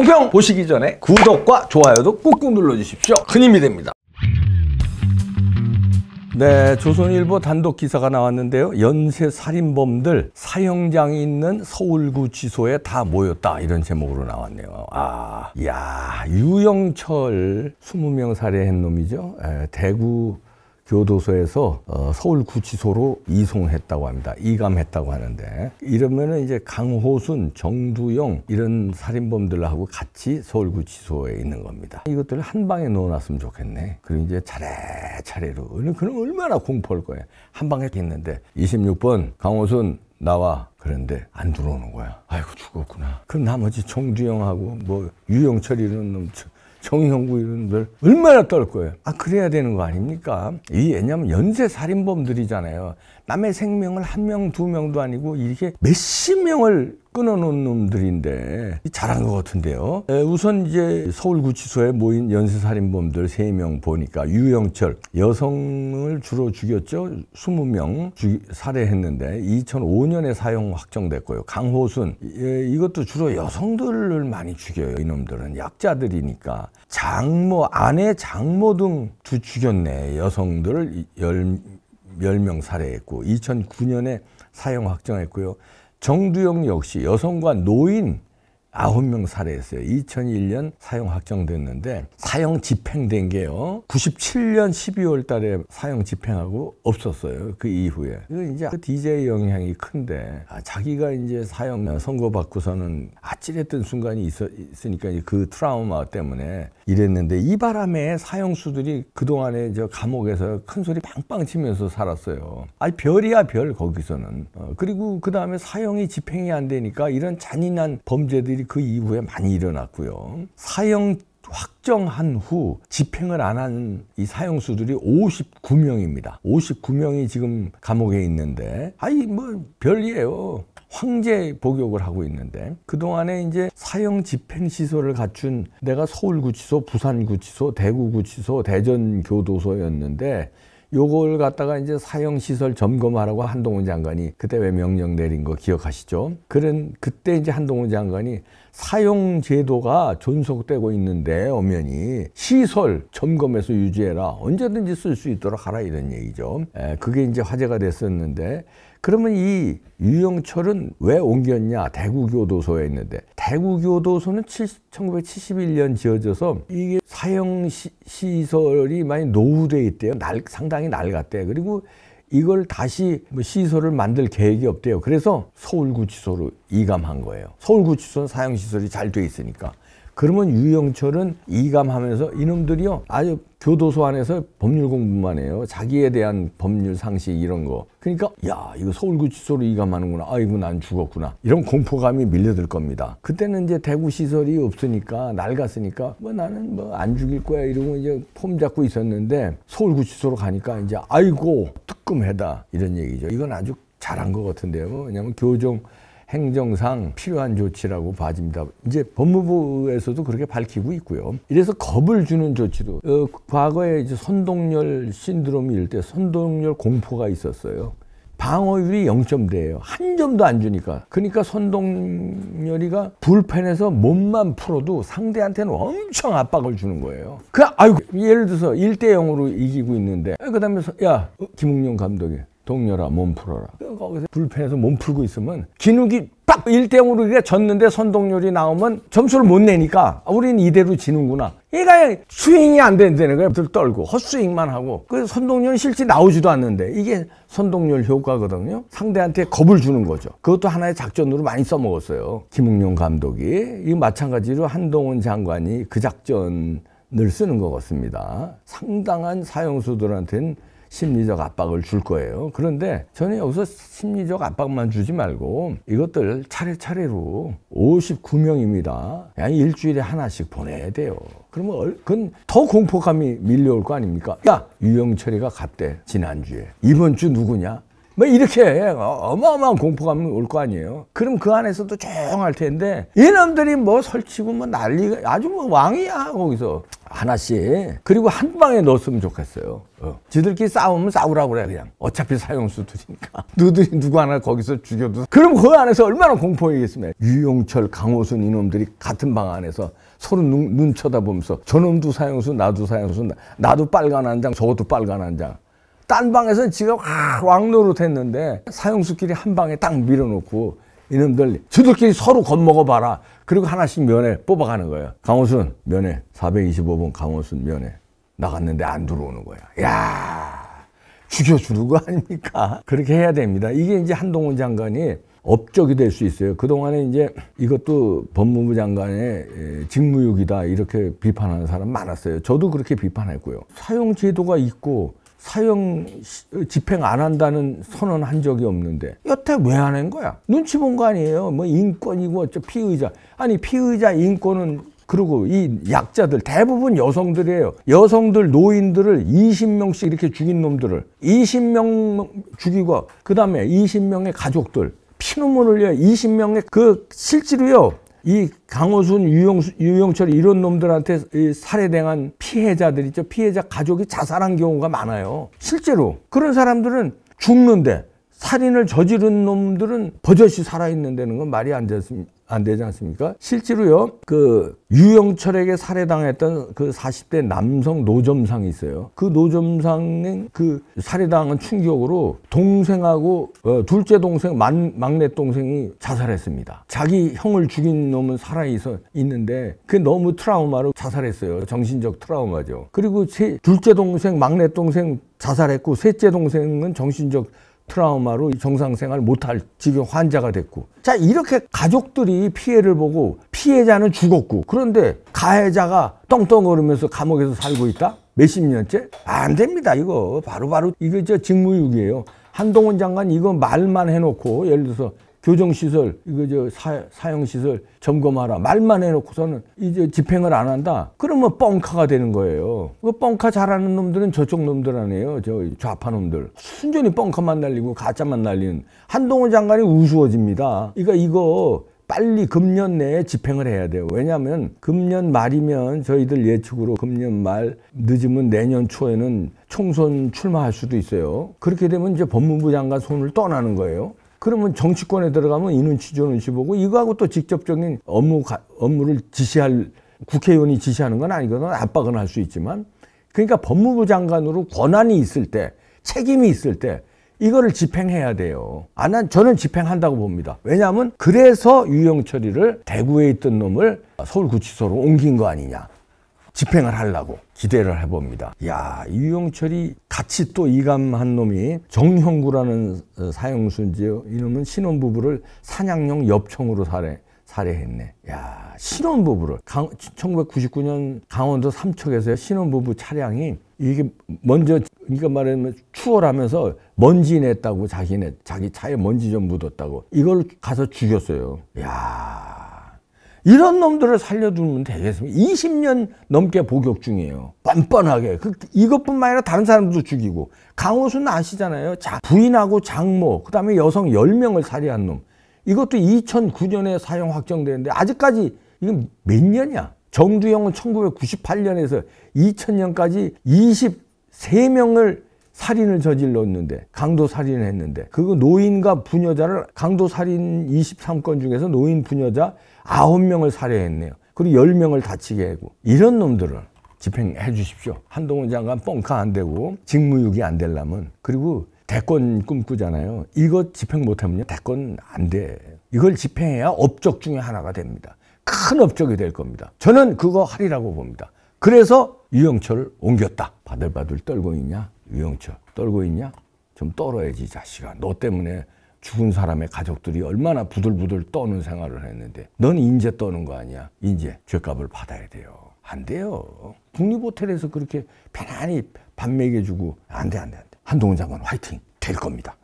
똥평 보시기 전에 구독과 좋아요도 꾹꾹 눌러주십시오. 큰 힘이 됩니다. 네, 조선일보 단독 기사가 나왔는데요. 연쇄 살인범들 사형장이 있는 서울구치소에 다 모였다 이런 제목으로 나왔네요. 아, 야 유영철 20명 살해한 놈이죠. 에, 대구 교도소에서 어, 서울구치소로 이송했다고 합니다. 이감했다고 하는데 이러면은 이제 강호순, 정두영 이런 살인범들하고 같이 서울구치소에 있는 겁니다. 이것들을 한 방에 넣어놨으면 좋겠네. 그리고 이제 차례차례로 그럼 얼마나 공포할 거예요. 한 방에 있는데 26번 강호순 나와 그런데 안 들어오는 거야. 아이고 죽었구나. 그럼 나머지 정두영하고 뭐 유영철 이런 놈 정형구 이런 들 얼마나 떨 거예요. 아 그래야 되는 거 아닙니까? 이 왜냐하면 연쇄 살인범들이잖아요. 남의 생명을 한 명, 두 명도 아니고 이게 렇 몇십 명을 끊어놓은 놈들인데 잘한 것 같은데요. 에, 우선 이제 서울구치소에 모인 연쇄살인범들 세 명 보니까 유영철 여성을 주로 죽였죠. 스무 명 살해했는데 2005년에 사용 확정됐고요. 강호순 예, 이것도 주로 여성들을 많이 죽여요. 이놈들은 약자들이니까 장모 아내 장모 등두 죽였네. 여성들을 열 10명 살해했고 2009년에 사용 확정했고요. 정두영 역시 여성과 노인 9명 살해했어요. 2001년 사형 확정됐는데 사형 집행된 게요. 97년 12월 달에 사형 집행하고 없었어요. 그 이후에. 이거 이제 그 DJ 영향이 큰데 아, 자기가 이제 사형 선고받고서는 아찔했던 순간이 있었, 으니까그 트라우마 때문에 이랬는데 이 바람에 사형수들이 그동안에 저 감옥에서 큰 소리 빵빵 치면서 살았어요. 아니 별이야 별 거기서는. 어, 그리고 그 다음에 사형이 집행이 안 되니까 이런 잔인한 범죄들이 그 이후에 많이 일어났고요. 사형 확정한 후 집행을 안 한 이 사형수들이 59명입니다. 59명이 지금 감옥에 있는데, 아이, 뭐, 별이에요. 황제 복역을 하고 있는데 그동안에 이제 사형 집행 시설을 갖춘 내가 서울구치소, 부산구치소, 대구구치소, 대전교도소였는데 요걸 갖다가 이제 사형 시설 점검하라고 한동훈 장관이 그때 왜 명령 내린 거 기억하시죠? 그런 그때 이제 한동훈 장관이 사용 제도가 존속되고 있는데 엄연히 시설 점검해서 유지해라 언제든지 쓸 수 있도록 하라 이런 얘기죠. 에, 그게 이제 화제가 됐었는데 그러면 이 유영철은 왜 옮겼냐? 대구교도소에 있는데. 대구교도소는 1971년 지어져서 이게 사형시설이 많이 노후돼 있대요. 날, 상당히 낡았대. 그리고 이걸 다시 뭐 시설을 만들 계획이 없대요. 그래서 서울구치소로 이감한 거예요. 서울구치소는 사형시설이 잘 돼 있으니까. 그러면 유영철은 이감하면서 이놈들이요 아주 교도소 안에서 법률 공부만 해요. 자기에 대한 법률 상식 이런 거. 그러니까 야 이거 서울구치소로 이감하는구나. 아이고 난 죽었구나. 이런 공포감이 밀려들 겁니다. 그때는 이제 대구 시설이 없으니까 낡았으니까 뭐 나는 뭐 안 죽일 거야 이러고 이제 폼 잡고 있었는데 서울구치소로 가니까 이제 아이고 특검해다 이런 얘기죠. 이건 아주 잘한 것 같은데요. 왜냐면 교정 행정상 필요한 조치라고 봐집니다. 이제 법무부에서도 그렇게 밝히고 있고요. 이래서 겁을 주는 조치도 어, 과거에 이제 선동열 신드롬일 때 선동열 공포가 있었어요. 방어율이 0점대예요. 한 점도 안 주니까. 그러니까 선동열이가 불펜에서 몸만 풀어도 상대한테는 엄청 압박을 주는 거예요. 그 아유 예를 들어서 1대 0으로 이기고 있는데 어, 그다음에 야 어, 김웅룡 감독이 동열아몸 풀어라. 거기서 불펜에서 몸 풀고 있으면 기누기 빡 1대0으로 우리가 졌는데 선동률이 나오면 점수를 못 내니까 아, 우리는 이대로 지는구나. 얘가 스윙이 안 된다는 거야. 들 떨고 헛스윙만 하고 그 선동률 실제 나오지도 않는데 이게 선동률 효과거든요. 상대한테 겁을 주는 거죠. 그것도 하나의 작전으로 많이 써먹었어요. 김웅룡 감독이 이 마찬가지로 한동훈 장관이 그 작전을 쓰는 것 같습니다. 상당한 사용수들한테는 심리적 압박을 줄 거예요. 그런데 저는 여기서 심리적 압박만 주지 말고 이것들 차례차례로 59명입니다. 약 일주일에 하나씩 보내야 돼요. 그러면 그건 더 공포감이 밀려올 거 아닙니까? 야 유영철이가 갔대 지난주에 이번 주 누구냐? 뭐 이렇게 어마어마한 공포감이 올 거 아니에요. 그럼 그 안에서도 조용할 텐데 이놈들이 뭐 설치고 뭐 난리가 아주 뭐 왕이야 거기서 하나씩 그리고 한 방에 넣었으면 좋겠어요 어. 지들끼리 싸우면 싸우라고 그래 그냥 어차피 사형수 두니까 누들이 누구 하나 거기서 죽여도 그럼 그 안에서 얼마나 공포이겠습니까 유용철 강호순 이놈들이 같은 방 안에서 서로 눈, 눈 쳐다보면서 저놈도 사형수 나도 사형수 나도 빨간 한장 저것도 빨간 한장 딴 방에서 지가 왕노릇 했는데 사형수끼리 한 방에 딱 밀어놓고 이놈들 저들끼리 서로 겁먹어 봐라. 그리고 하나씩 면회 뽑아가는 거예요. 강호순 면회 425번 강호순 면회 나갔는데 안 들어오는 거야. 야 죽여주는 거 아닙니까? 그렇게 해야 됩니다. 이게 이제 한동훈 장관이 업적이 될 수 있어요. 그동안에 이제 이것도 법무부 장관의 직무유기다 이렇게 비판하는 사람 많았어요. 저도 그렇게 비판했고요. 사용제도가 있고 사형 집행 안 한다는 선언한 적이 없는데 여태 왜 안 한 거야? 눈치 본 거 아니에요. 뭐 인권이고 어 피의자 아니 피의자 인권은 그리고 이 약자들 대부분 여성들이에요. 여성들 노인들을 20명씩 이렇게 죽인 놈들을 20명 죽이고 그다음에 20명의 가족들 피눈물 흘려 20명의 그 실제로요 이 강호순, 유영, 유영철 이런 놈들한테 이 살해 당한 피해자들 있죠. 피해자 가족이 자살한 경우가 많아요. 실제로 그런 사람들은 죽는데 살인을 저지른 놈들은 버젓이 살아있는다는 건 말이 안, 됐습, 안 되지 않습니까? 실제로요, 그 유영철에게 살해당했던 그 40대 남성 노점상이 있어요. 그 노점상은 그 살해당한 충격으로 동생하고 어, 둘째 동생, 만, 막내 동생이 자살했습니다. 자기 형을 죽인 놈은 살아있어 있는데 그 너무 트라우마로 자살했어요. 정신적 트라우마죠. 그리고 세, 둘째 동생, 막내 동생 자살했고 셋째 동생은 정신적 트라우마로 정상 생활 못할 지금 환자가 됐고 자 이렇게 가족들이 피해를 보고 피해자는 죽었고 그런데 가해자가 떵떵거리면서 감옥에서 살고 있다 몇십 년째 안 됩니다 이거 바로바로 바로 이거 저 직무유기예요 한동훈 장관 이거 말만 해놓고 예를 들어서 교정시설, 이거 저 사, 사용시설 점검하라. 말만 해놓고서는 이제 집행을 안 한다? 그러면 뻥카가 되는 거예요. 그 뻥카 잘하는 놈들은 저쪽 놈들 아니에요. 저 좌파 놈들. 순전히 뻥카만 날리고 가짜만 날리는. 한동훈 장관이 우스워집니다. 그러니까 이거 빨리 금년 내에 집행을 해야 돼요. 왜냐하면 금년 말이면 저희들 예측으로 금년 말 늦으면 내년 초에는 총선 출마할 수도 있어요. 그렇게 되면 이제 법무부 장관 손을 떠나는 거예요. 그러면 정치권에 들어가면 이 눈치 저 눈치 보고 이거하고 또 직접적인 업무 가, 업무를 지시할 국회의원이 지시하는 건 아니거든 압박은 할 수 있지만 그러니까 법무부 장관으로 권한이 있을 때 책임이 있을 때 이거를 집행해야 돼요. 아, 난 저는 집행한다고 봅니다. 왜냐하면 그래서 유형 처리를 대구에 있던 놈을 서울구치소로 옮긴 거 아니냐. 집행을 하려고 기대를 해봅니다. 야 유영철이 같이 또 이감한 놈이 정형구라는 어, 사형수인지요. 이놈은 신혼부부를 사냥용 엽총으로 살해. 살해했네. 야 신혼부부를 강, 1999년 강원도 삼척에서 신혼부부 차량이 이게 먼저 그러니까 말하면 추월하면서 먼지 냈다고 자기네 자기 차에 먼지 좀 묻었다고 이걸 가서 죽였어요. 야 이런 놈들을 살려두면 되겠습니까? 20년 넘게 복역 중이에요. 뻔뻔하게. 그, 이것뿐만 아니라 다른 사람도 죽이고. 강호수는 아시잖아요. 자, 부인하고 장모, 그 다음에 여성 10명을 살해한 놈. 이것도 2009년에 사용 확정되는데 아직까지 이건 몇 년이야? 정두영은 1998년에서 2000년까지 23명을 살인을 저질렀는데 강도 살인을 했는데 그거 노인과 부녀자를 강도 살인 23건 중에서 노인 부녀자 9명을 살해했네요. 그리고 10명을 다치게 하고 이런 놈들을 집행해 주십시오. 한동훈 장관 뻥카 안 되고 직무유기 안 되려면 그리고 대권 꿈꾸잖아요. 이거 집행 못하면요. 대권 안 돼. 이걸 집행해야 업적 중에 하나가 됩니다. 큰 업적이 될 겁니다. 저는 그거 하리라고 봅니다. 그래서 유영철을 옮겼다. 바들바들 떨고 있냐? 유영철 떨고 있냐? 좀 떨어야지 자식아. 너 때문에 죽은 사람의 가족들이 얼마나 부들부들 떠는 생활을 했는데 넌 인제 떠는 거 아니야. 인제 죄값을 받아야 돼요. 안 돼요. 국립호텔에서 그렇게 편안히 밥 먹여주고 안돼안돼 안돼. 한동훈 장관 화이팅 될 겁니다.